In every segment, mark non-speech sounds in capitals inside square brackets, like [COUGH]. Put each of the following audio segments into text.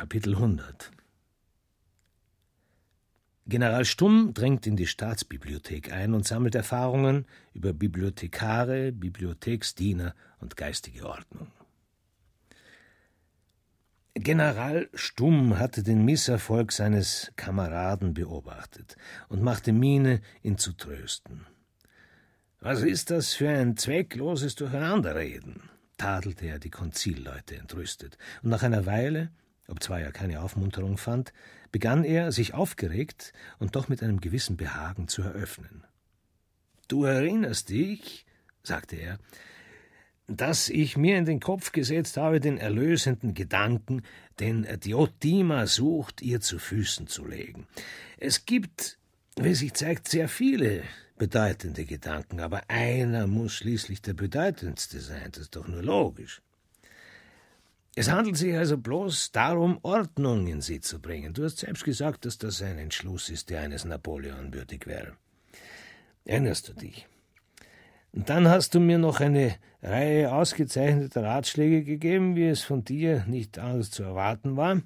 Kapitel 100 General Stumm drängt in die Staatsbibliothek ein und sammelt Erfahrungen über Bibliothekare, Bibliotheksdiener und geistige Ordnung. General Stumm hatte den Misserfolg seines Kameraden beobachtet und machte Miene, ihn zu trösten. Was ist das für ein zweckloses Durcheinanderreden? tadelte er die Konzilleute entrüstet, und nach einer Weile obzwar er keine Aufmunterung fand, begann er, sich aufgeregt und doch mit einem gewissen Behagen zu eröffnen. Du erinnerst dich, sagte er, dass ich mir in den Kopf gesetzt habe, den erlösenden Gedanken, den Diotima sucht, ihr zu Füßen zu legen. Es gibt, wie sich zeigt, sehr viele bedeutende Gedanken, aber einer muss schließlich der bedeutendste sein, das ist doch nur logisch. Es handelt sich also bloß darum, Ordnung in sie zu bringen. Du hast selbst gesagt, dass das ein Entschluss ist, der eines Napoleon würdig wäre. Erinnerst du dich? Und dann hast du mir noch eine Reihe ausgezeichneter Ratschläge gegeben, wie es von dir nicht anders zu erwarten war,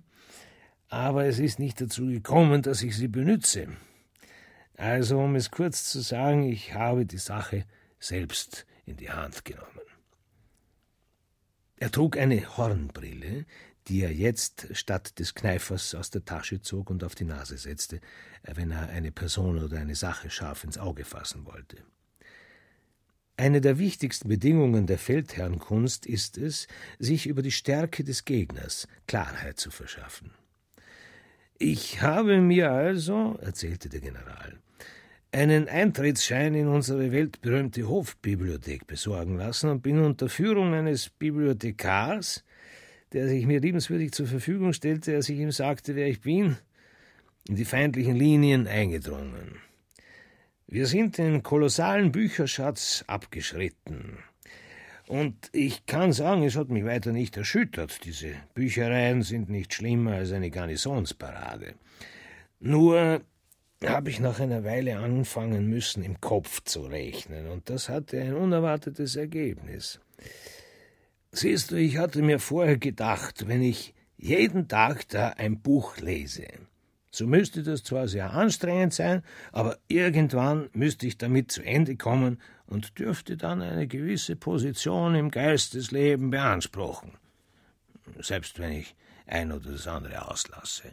aber es ist nicht dazu gekommen, dass ich sie benütze. Also, um es kurz zu sagen, ich habe die Sache selbst in die Hand genommen. Er trug eine Hornbrille, die er jetzt statt des Kneifers aus der Tasche zog und auf die Nase setzte, wenn er eine Person oder eine Sache scharf ins Auge fassen wollte. Eine der wichtigsten Bedingungen der Feldherrnkunst ist es, sich über die Stärke des Gegners Klarheit zu verschaffen. Ich habe mir also, erzählte der General, einen Eintrittsschein in unsere weltberühmte Hofbibliothek besorgen lassen und bin unter Führung eines Bibliothekars, der sich mir liebenswürdig zur Verfügung stellte, als ich ihm sagte, wer ich bin, in die feindlichen Linien eingedrungen. Wir sind den kolossalen Bücherschatz abgeschritten. Und ich kann sagen, es hat mich weiter nicht erschüttert. Diese Büchereien sind nicht schlimmer als eine Garnisonsparade. Nur habe ich nach einer Weile anfangen müssen, im Kopf zu rechnen, und das hatte ein unerwartetes Ergebnis. Siehst du, ich hatte mir vorher gedacht, wenn ich jeden Tag da ein Buch lese, so müsste das zwar sehr anstrengend sein, aber irgendwann müsste ich damit zu Ende kommen und dürfte dann eine gewisse Position im Geistesleben beanspruchen, selbst wenn ich ein oder das andere auslasse.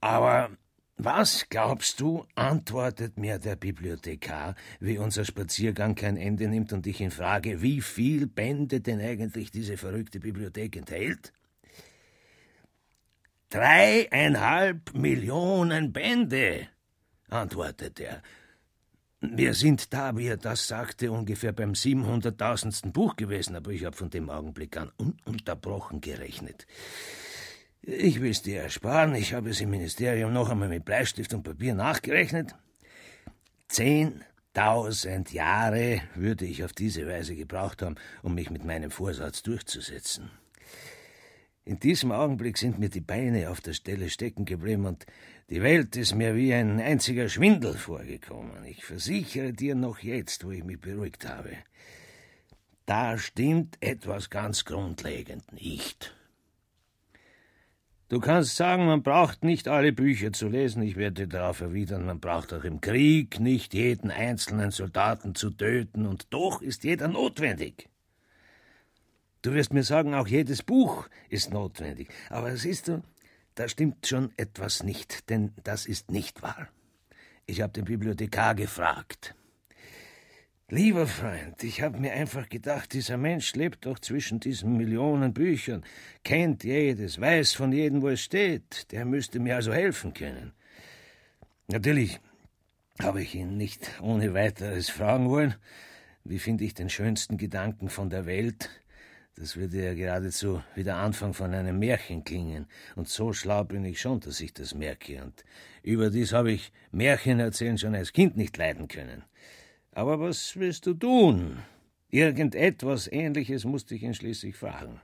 Aber was glaubst du, antwortet mir der Bibliothekar, wie unser Spaziergang kein Ende nimmt und ich ihn frage, wie viel Bände denn eigentlich diese verrückte Bibliothek enthält? Dreieinhalb Millionen Bände, antwortet er. Wir sind da, wie er das sagte, ungefähr beim siebenhunderttausendsten Buch gewesen, aber ich habe von dem Augenblick an ununterbrochen gerechnet. Ich will es dir ersparen. Ich habe es im Ministerium noch einmal mit Bleistift und Papier nachgerechnet. Zehntausend Jahre würde ich auf diese Weise gebraucht haben, um mich mit meinem Vorsatz durchzusetzen. In diesem Augenblick sind mir die Beine auf der Stelle stecken geblieben und die Welt ist mir wie ein einziger Schwindel vorgekommen. Ich versichere dir noch jetzt, wo ich mich beruhigt habe. Da stimmt etwas ganz grundlegend nicht. Du kannst sagen, man braucht nicht alle Bücher zu lesen. Ich werde darauf erwidern, man braucht auch im Krieg nicht jeden einzelnen Soldaten zu töten, und doch ist jeder notwendig. Du wirst mir sagen, auch jedes Buch ist notwendig. Aber siehst du, da stimmt schon etwas nicht, denn das ist nicht wahr. Ich habe den Bibliothekar gefragt. Lieber Freund, ich habe mir einfach gedacht, dieser Mensch lebt doch zwischen diesen Millionen Büchern, kennt jedes, weiß von jedem, wo es steht. Der müsste mir also helfen können. Natürlich habe ich ihn nicht ohne weiteres fragen wollen, wie finde ich den schönsten Gedanken von der Welt? Das würde ja geradezu wie der Anfang von einem Märchen klingen. Und so schlau bin ich schon, dass ich das merke. Und überdies habe ich Märchen erzählen schon als Kind nicht leiden können. Aber was willst du tun? Irgendetwas Ähnliches musste ich ihn schließlich fragen.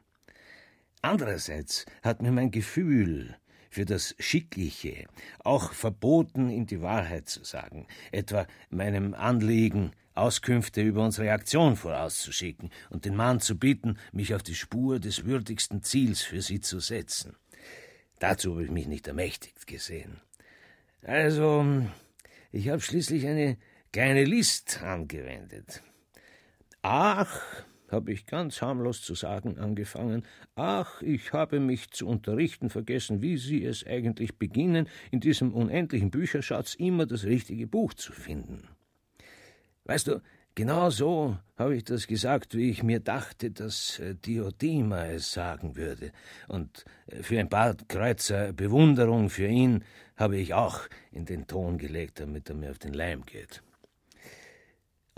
Andererseits hat mir mein Gefühl für das Schickliche auch verboten, ihm die Wahrheit zu sagen, etwa meinem Anliegen, Auskünfte über unsere Aktion vorauszuschicken und den Mann zu bitten, mich auf die Spur des würdigsten Ziels für sie zu setzen. Dazu habe ich mich nicht ermächtigt gesehen. Also, ich habe schließlich eine keine List angewendet. Ach, habe ich ganz harmlos zu sagen angefangen, ach, ich habe mich zu unterrichten vergessen, wie Sie es eigentlich beginnen, in diesem unendlichen Bücherschatz immer das richtige Buch zu finden. Weißt du, genau so habe ich das gesagt, wie ich mir dachte, dass äh, Diotima es sagen würde, und äh, für ein paar Kreuzer Bewunderung für ihn habe ich auch in den Ton gelegt, damit er mir auf den Leim geht.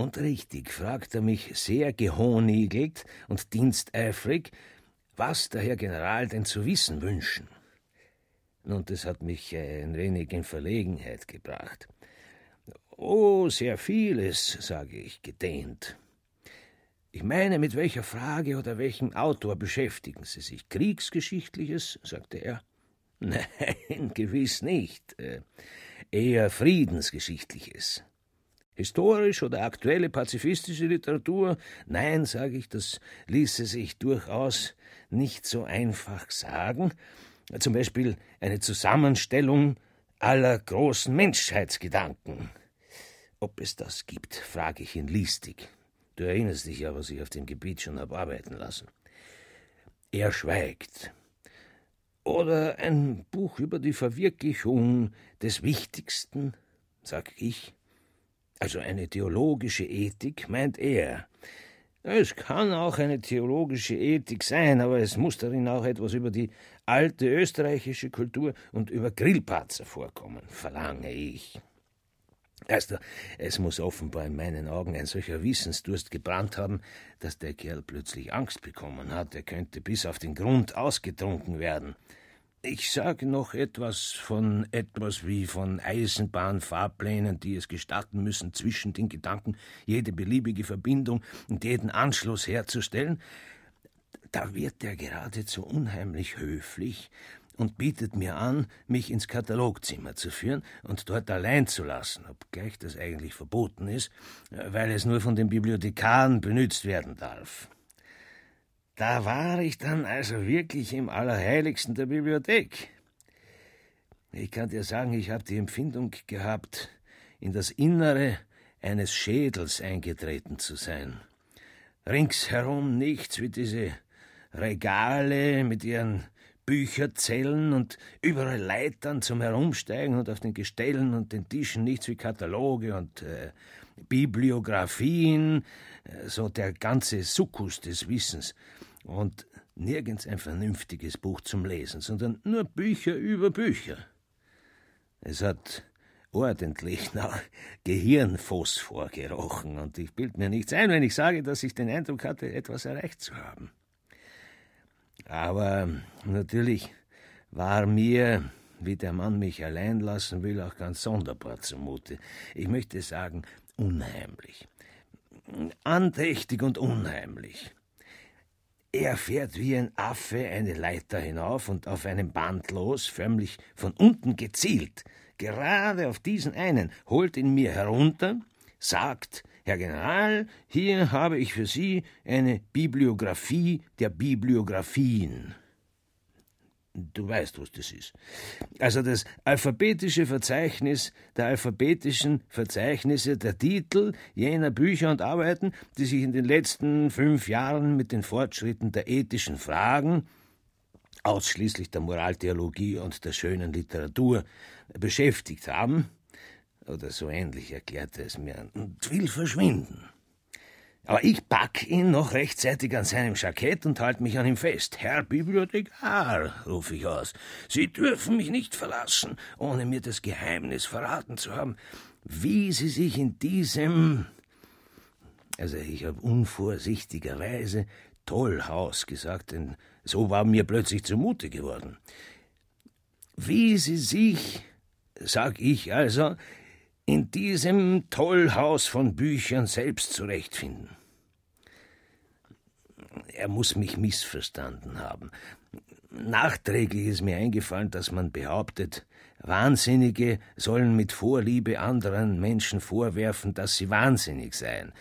Und richtig fragt er mich sehr gehonigelt und diensteifrig, was der Herr General denn zu wissen wünschen. Nun, das hat mich äh, ein wenig in Verlegenheit gebracht. Oh, sehr vieles, sage ich gedehnt. Ich meine, mit welcher Frage oder welchem Autor beschäftigen Sie sich? Kriegsgeschichtliches, sagte er. [LAUGHS] Nein, gewiss nicht. Äh, eher Friedensgeschichtliches. Historisch oder aktuelle pazifistische Literatur? Nein, sage ich, das ließe sich durchaus nicht so einfach sagen. Zum Beispiel eine Zusammenstellung aller großen Menschheitsgedanken. Ob es das gibt, frage ich ihn listig. Du erinnerst dich ja, was ich auf dem Gebiet schon habe arbeiten lassen. Er schweigt. Oder ein Buch über die Verwirklichung des Wichtigsten, sage ich. Also eine theologische Ethik meint er. Es kann auch eine theologische Ethik sein, aber es muss darin auch etwas über die alte österreichische Kultur und über Grillparzer vorkommen, verlange ich. Erster, es muss offenbar in meinen Augen ein solcher Wissensdurst gebrannt haben, dass der Kerl plötzlich Angst bekommen hat, er könnte bis auf den Grund ausgetrunken werden. Ich sage noch etwas von etwas wie von Eisenbahnfahrplänen, die es gestatten müssen, zwischen den Gedanken jede beliebige Verbindung und jeden Anschluss herzustellen. Da wird er geradezu unheimlich höflich und bietet mir an, mich ins Katalogzimmer zu führen und dort allein zu lassen, obgleich das eigentlich verboten ist, äh, weil es nur von den Bibliothekaren benützt werden darf. Da war ich dann also wirklich im Allerheiligsten der Bibliothek. Ich kann dir sagen, ich habe die Empfindung gehabt, in das Innere eines Schädels eingetreten zu sein. Ringsherum nichts wie diese Regale mit ihren Bücherzellen und überall Leitern zum Herumsteigen und auf den Gestellen und den Tischen nichts wie Kataloge und äh, Bibliografien, äh, so der ganze Sukkus des Wissens. Und nirgends ein vernünftiges Buch zum Lesen, sondern nur Bücher über Bücher. Es hat ordentlich nach Gehirnphosphor gerochen, und ich bild mir nichts ein, wenn ich sage, dass ich den Eindruck hatte, etwas erreicht zu haben. Aber natürlich war mir, wie der Mann mich allein lassen will, auch ganz sonderbar zumute. Ich möchte sagen, unheimlich. Andächtig und unheimlich. Er fährt wie ein Affe eine Leiter hinauf und auf einem Band los, förmlich von unten gezielt, gerade auf diesen einen, holt ihn mir herunter, sagt, Herr General, hier habe ich für Sie eine Bibliographie der Bibliographien. Du weißt, was das ist. Also das alphabetische Verzeichnis der alphabetischen Verzeichnisse der Titel jener Bücher und Arbeiten, die sich in den letzten fünf Jahren mit den Fortschritten der ethischen Fragen, ausschließlich der Moraltheologie und der schönen Literatur, beschäftigt haben, oder so ähnlich erklärte es mir, und will verschwinden. Aber ich pack ihn noch rechtzeitig an seinem Jackett und halte mich an ihm fest. Herr Bibliothekar, rufe ich aus, Sie dürfen mich nicht verlassen, ohne mir das Geheimnis verraten zu haben, wie Sie sich in diesem... Also ich habe unvorsichtigerweise Tollhaus gesagt, denn so war mir plötzlich zumute geworden. Wie Sie sich, sag ich also, in diesem Tollhaus von Büchern selbst zurechtfinden. Er muss mich missverstanden haben. Nachträglich ist mir eingefallen, dass man behauptet, Wahnsinnige sollen mit Vorliebe anderen Menschen vorwerfen, dass sie wahnsinnig seien.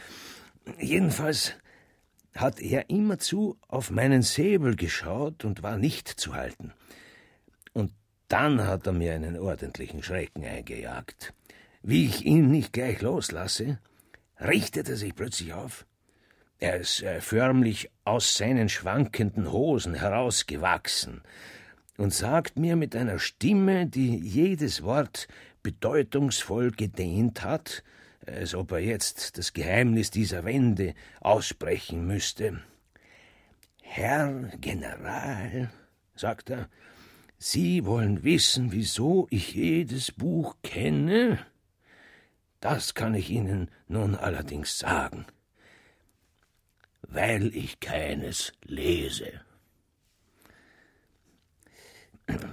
Jedenfalls hat er immerzu auf meinen Säbel geschaut und war nicht zu halten. Und dann hat er mir einen ordentlichen Schrecken eingejagt. Wie ich ihn nicht gleich loslasse, richtet er sich plötzlich auf. Er ist äh, förmlich aus seinen schwankenden Hosen herausgewachsen und sagt mir mit einer Stimme, die jedes Wort bedeutungsvoll gedehnt hat, als ob er jetzt das Geheimnis dieser Wende aussprechen müsste. Herr General, sagt er, Sie wollen wissen, wieso ich jedes Buch kenne? Das kann ich Ihnen nun allerdings sagen. Weil ich keines lese.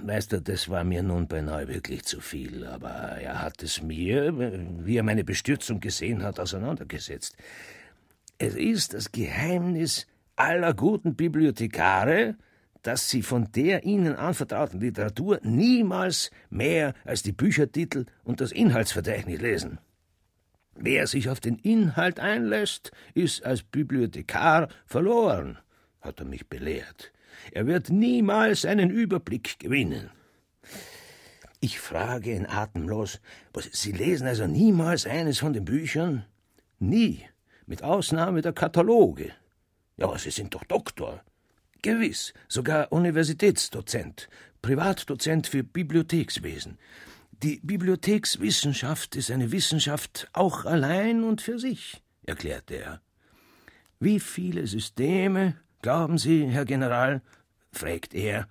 Weißt du, das war mir nun beinahe wirklich zu viel, aber er hat es mir, wie er meine Bestürzung gesehen hat, auseinandergesetzt. Es ist das Geheimnis aller guten Bibliothekare, dass sie von der ihnen anvertrauten Literatur niemals mehr als die Büchertitel und das Inhaltsverzeichnis lesen. Wer sich auf den Inhalt einlässt, ist als Bibliothekar verloren, hat er mich belehrt. Er wird niemals einen Überblick gewinnen. Ich frage ihn atemlos, was, Sie lesen also niemals eines von den Büchern? Nie, mit Ausnahme der Kataloge. Ja, Sie sind doch Doktor. Gewiss, sogar Universitätsdozent, Privatdozent für Bibliothekswesen. Die Bibliothekswissenschaft ist eine Wissenschaft auch allein und für sich, erklärte er. Wie viele Systeme, glauben Sie, Herr General, fragt er,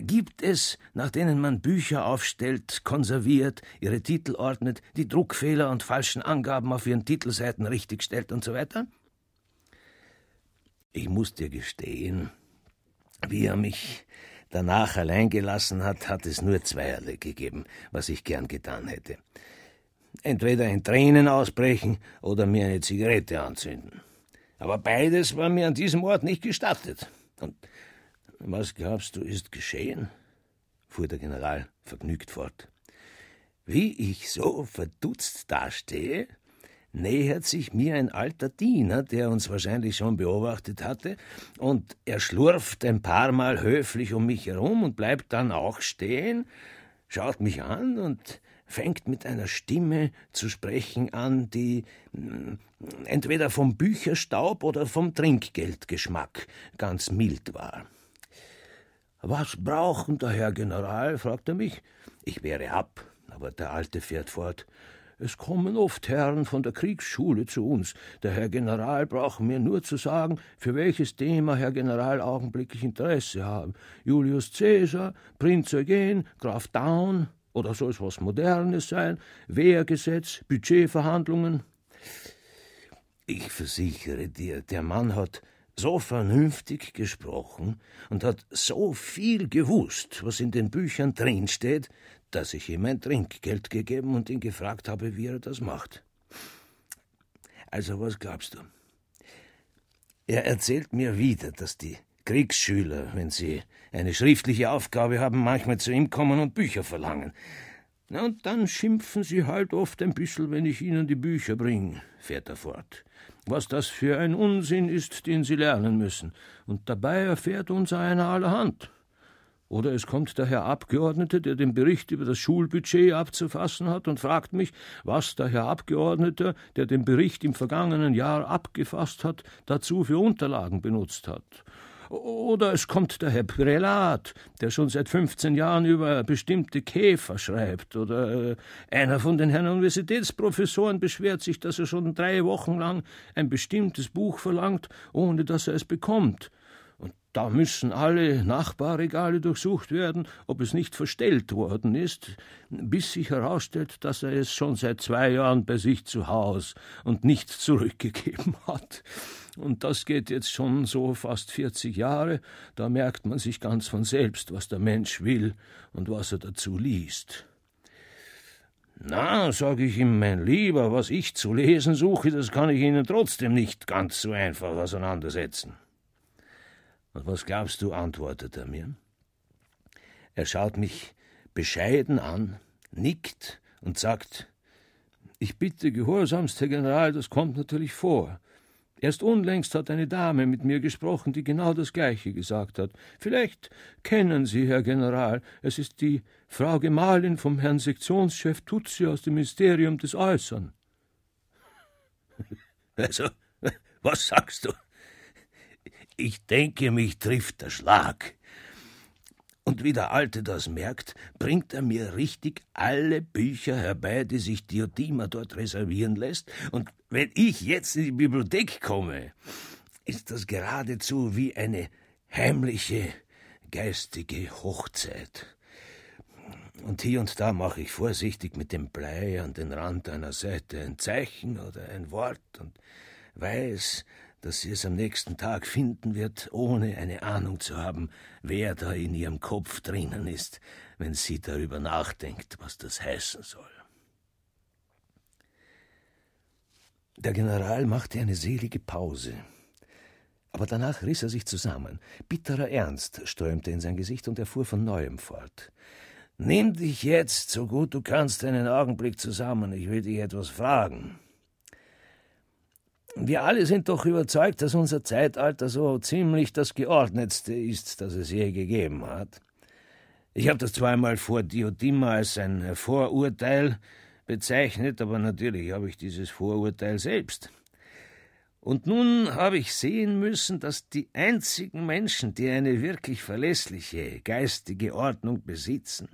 gibt es, nach denen man Bücher aufstellt, konserviert, ihre Titel ordnet, die Druckfehler und falschen Angaben auf ihren Titelseiten richtig stellt und so weiter? Ich muss dir gestehen, wie er mich danach allein gelassen hat, hat es nur zweierlei gegeben, was ich gern getan hätte. Entweder in Tränen ausbrechen oder mir eine Zigarette anzünden. Aber beides war mir an diesem Ort nicht gestattet. Und was glaubst du, ist geschehen? fuhr der General vergnügt fort. Wie ich so verdutzt dastehe, nähert sich mir ein alter Diener, der uns wahrscheinlich schon beobachtet hatte, und er schlurft ein paar Mal höflich um mich herum und bleibt dann auch stehen, schaut mich an und fängt mit einer Stimme zu sprechen an, die hm, entweder vom Bücherstaub oder vom Trinkgeldgeschmack ganz mild war. Was brauchen der Herr General? fragt er mich. Ich wäre ab, aber der Alte fährt fort. Es kommen oft Herren von der Kriegsschule zu uns. Der Herr General braucht mir nur zu sagen, für welches Thema Herr General augenblicklich Interesse haben. Julius Caesar, Prinz Eugen, Graf Daun oder soll es was Modernes sein, Wehrgesetz, Budgetverhandlungen. Ich versichere dir, der Mann hat so vernünftig gesprochen und hat so viel gewusst, was in den Büchern drinsteht, dass ich ihm ein Trinkgeld gegeben und ihn gefragt habe, wie er das macht. Also was glaubst du? Er erzählt mir wieder, dass die Kriegsschüler, wenn sie eine schriftliche Aufgabe haben, manchmal zu ihm kommen und Bücher verlangen. Na, und dann schimpfen sie halt oft ein bisschen, wenn ich ihnen die Bücher bringe, fährt er fort. Was das für ein Unsinn ist, den sie lernen müssen. Und dabei erfährt uns einer allerhand. Oder es kommt der Herr Abgeordnete, der den Bericht über das Schulbudget abzufassen hat, und fragt mich, was der Herr Abgeordnete, der den Bericht im vergangenen Jahr abgefasst hat, dazu für Unterlagen benutzt hat. Oder es kommt der Herr Prälat, der schon seit 15 Jahren über bestimmte Käfer schreibt. Oder äh, einer von den Herrn Universitätsprofessoren beschwert sich, dass er schon drei Wochen lang ein bestimmtes Buch verlangt, ohne dass er es bekommt. Da müssen alle Nachbarregale durchsucht werden, ob es nicht verstellt worden ist, bis sich herausstellt, dass er es schon seit zwei Jahren bei sich zu Hause und nicht zurückgegeben [LAUGHS] hat. Und das geht jetzt schon so fast 40 Jahre, da merkt man sich ganz von selbst, was der Mensch will und was er dazu liest. Na, sage ich ihm, mein Lieber, was ich zu lesen suche, das kann ich Ihnen trotzdem nicht ganz so einfach auseinandersetzen. Und was glaubst du, antwortet er mir? Er schaut mich bescheiden an, nickt und sagt, ich bitte gehorsamst, Herr General, das kommt natürlich vor. Erst unlängst hat eine Dame mit mir gesprochen, die genau das Gleiche gesagt hat. Vielleicht kennen Sie, Herr General, es ist die Frau Gemahlin vom Herrn Sektionschef Tutsi aus dem Ministerium des Äußern. [LAUGHS] Also, was sagst du? Ich denke, mich trifft der Schlag. Und wie der Alte das merkt, bringt er mir richtig alle Bücher herbei, die sich Diotima dort reservieren lässt. Und wenn ich jetzt in die Bibliothek komme, ist das geradezu wie eine heimliche geistige Hochzeit. Und hier und da mache ich vorsichtig mit dem Blei an den Rand einer Seite ein Zeichen oder ein Wort und weiß, dass sie es am nächsten Tag finden wird, ohne eine Ahnung zu haben, wer da in ihrem Kopf drinnen ist, wenn sie darüber nachdenkt, was das heißen soll. Der General machte eine selige Pause. Aber danach riss er sich zusammen. Bitterer Ernst strömte in sein Gesicht und er fuhr von neuem fort. Nimm dich jetzt, so gut du kannst, einen Augenblick zusammen. Ich will dich etwas fragen. Wir alle sind doch überzeugt, dass unser Zeitalter so ziemlich das geordnetste ist, das es je gegeben hat. Ich habe das zweimal vor Diotima als ein Vorurteil bezeichnet, aber natürlich habe ich dieses Vorurteil selbst. Und nun habe ich sehen müssen, dass die einzigen Menschen, die eine wirklich verlässliche geistige Ordnung besitzen,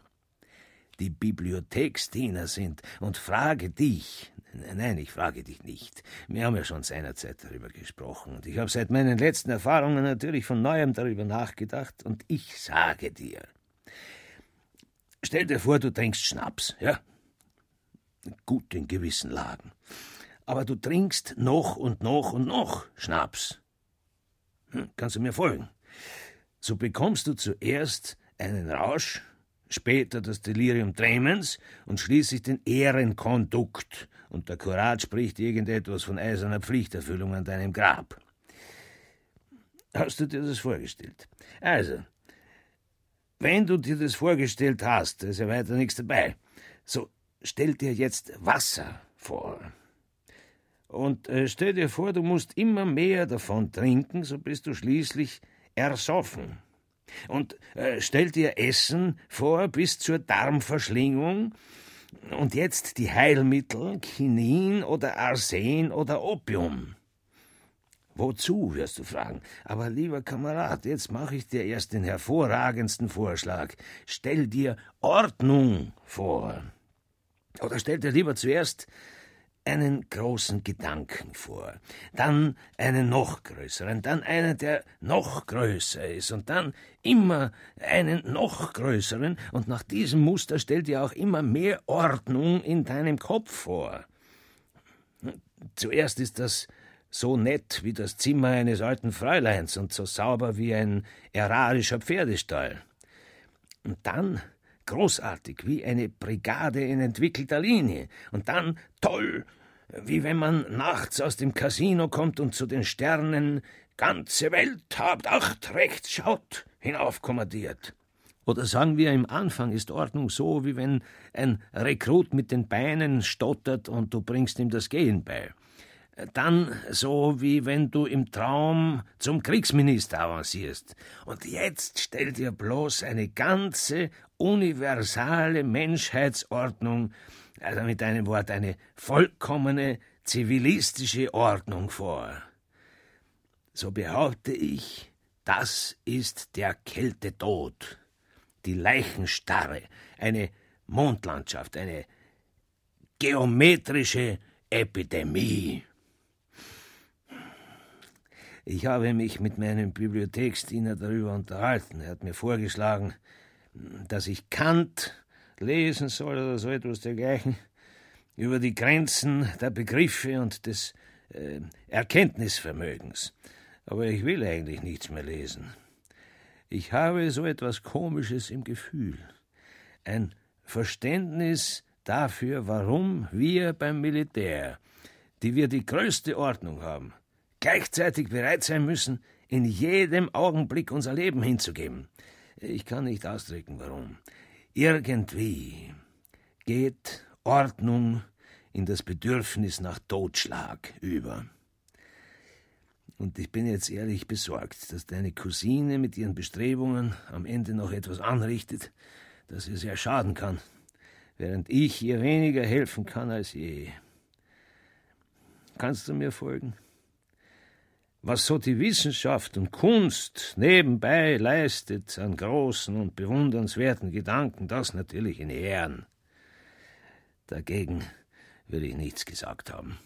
die Bibliotheksdiener sind, und frage dich, Nein, ich frage dich nicht. Wir haben ja schon seinerzeit darüber gesprochen, und ich habe seit meinen letzten Erfahrungen natürlich von neuem darüber nachgedacht, und ich sage dir. Stell dir vor, du trinkst Schnaps, ja? Gut in gewissen Lagen. Aber du trinkst noch und noch und noch Schnaps. Hm, kannst du mir folgen? So bekommst du zuerst einen Rausch, später das Delirium tremens und schließlich den Ehrenkondukt, und der Kurat spricht irgendetwas von eiserner Pflichterfüllung an deinem Grab. Hast du dir das vorgestellt? Also, wenn du dir das vorgestellt hast, ist ja weiter nichts dabei. So, stell dir jetzt Wasser vor. Und äh, stell dir vor, du musst immer mehr davon trinken, so bist du schließlich ersoffen. Und äh, stell dir Essen vor bis zur Darmverschlingung, und jetzt die Heilmittel, Chinin oder Arsen oder Opium. Wozu, wirst du fragen. Aber lieber Kamerad, jetzt mache ich dir erst den hervorragendsten Vorschlag. Stell dir Ordnung vor. Oder stell dir lieber zuerst einen großen Gedanken vor, dann einen noch größeren, dann einen, der noch größer ist und dann immer einen noch größeren und nach diesem Muster stell dir auch immer mehr Ordnung in deinem Kopf vor. Zuerst ist das so nett wie das Zimmer eines alten Fräuleins und so sauber wie ein erarischer Pferdestall. Und dann Großartig, wie eine Brigade in entwickelter Linie. Und dann toll, wie wenn man nachts aus dem Casino kommt und zu den Sternen ganze Welt habt acht rechts schaut hinaufkommandiert. Oder sagen wir, im Anfang ist Ordnung so, wie wenn ein Rekrut mit den Beinen stottert und du bringst ihm das Gehen bei. Dann so, wie wenn du im Traum zum Kriegsminister avancierst. Und jetzt stell dir bloß eine ganze universale Menschheitsordnung, also mit einem Wort eine vollkommene zivilistische Ordnung vor. So behaupte ich, das ist der Kältetod, die Leichenstarre, eine Mondlandschaft, eine geometrische Epidemie. Ich habe mich mit meinem Bibliotheksdiener darüber unterhalten. Er hat mir vorgeschlagen, dass ich Kant lesen soll oder so etwas dergleichen, über die Grenzen der Begriffe und des äh, Erkenntnisvermögens. Aber ich will eigentlich nichts mehr lesen. Ich habe so etwas Komisches im Gefühl. Ein Verständnis dafür, warum wir beim Militär, die wir die größte Ordnung haben, gleichzeitig bereit sein müssen, in jedem Augenblick unser Leben hinzugeben. Ich kann nicht ausdrücken, warum. Irgendwie geht Ordnung in das Bedürfnis nach Totschlag über. Und ich bin jetzt ehrlich besorgt, dass deine Cousine mit ihren Bestrebungen am Ende noch etwas anrichtet, das ihr sehr schaden kann, während ich ihr weniger helfen kann als je. Kannst du mir folgen? was so die Wissenschaft und Kunst nebenbei leistet an großen und bewundernswerten Gedanken, das natürlich in Ehren. Dagegen würde ich nichts gesagt haben.